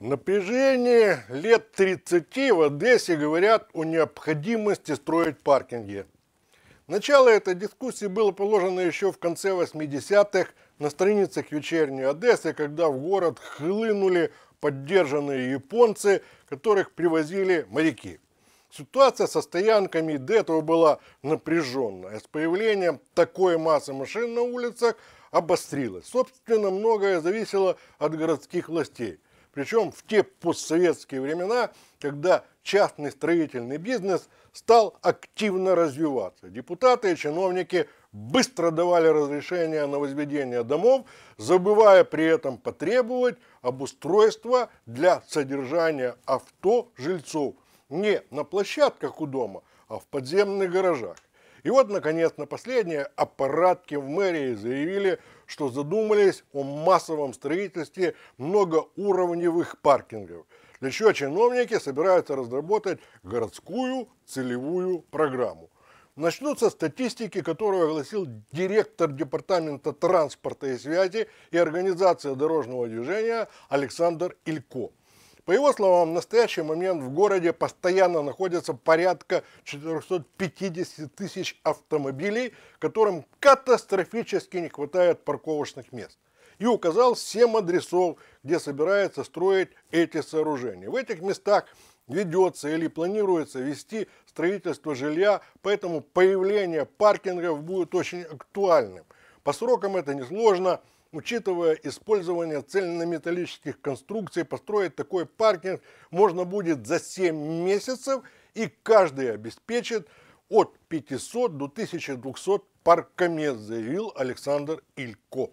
Напряжение лет 30 в Одессе говорят о необходимости строить паркинги. Начало этой дискуссии было положено еще в конце 80-х на страницах «Вечерней Одессы», когда в город хлынули поддержанные японцы, которых привозили моряки. Ситуация со стоянками до этого была напряженная. С появлением такой массы машин на улицах обострилась. Собственно, многое зависело от городских властей – причем в те постсоветские времена, когда частный строительный бизнес стал активно развиваться. Депутаты и чиновники быстро давали разрешение на возведение домов, забывая при этом потребовать обустройства для содержания авто жильцов не на площадках у дома, а в подземных гаражах. И вот, наконец, на последнее аппаратки в мэрии заявили, что задумались о массовом строительстве многоуровневых паркингов, для чего чиновники собираются разработать городскую целевую программу. Начнутся статистики, которую огласил директор департамента транспорта и связи и организации дорожного движения Александр Илько. По его словам, в настоящий момент в городе постоянно находится порядка 450 тысяч автомобилей, которым катастрофически не хватает парковочных мест. И указал 7 адресов, где собирается строить эти сооружения. В этих местах ведется или планируется вести строительство жилья, поэтому появление паркингов будет очень актуальным. По срокам это несложно. сложно учитывая использование цельнометаллических конструкций, построить такой паркинг можно будет за 7 месяцев, и каждый обеспечит от 500 до 1200 паркомет, заявил Александр Илько.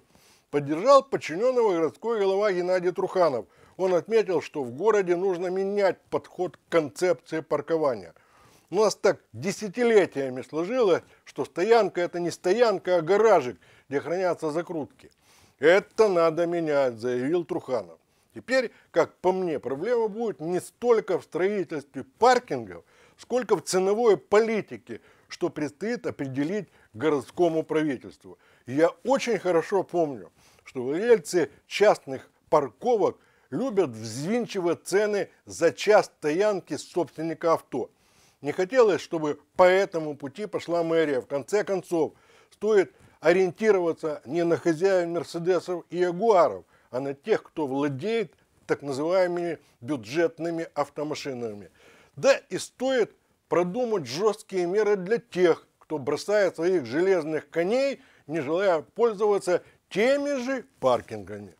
Поддержал подчиненного городской голова Геннадий Труханов. Он отметил, что в городе нужно менять подход к концепции паркования. У нас так десятилетиями сложилось, что стоянка это не стоянка, а гаражик, где хранятся закрутки – это надо менять, заявил Труханов. Теперь, как по мне, проблема будет не столько в строительстве паркингов, сколько в ценовой политике, что предстоит определить городскому правительству. я очень хорошо помню, что владельцы частных парковок любят взвинчивать цены за час стоянки собственника авто. Не хотелось, чтобы по этому пути пошла мэрия. В конце концов, стоит ориентироваться не на хозяев Мерседесов и Ягуаров, а на тех, кто владеет так называемыми бюджетными автомашинами. Да и стоит продумать жесткие меры для тех, кто бросает своих железных коней, не желая пользоваться теми же паркингами.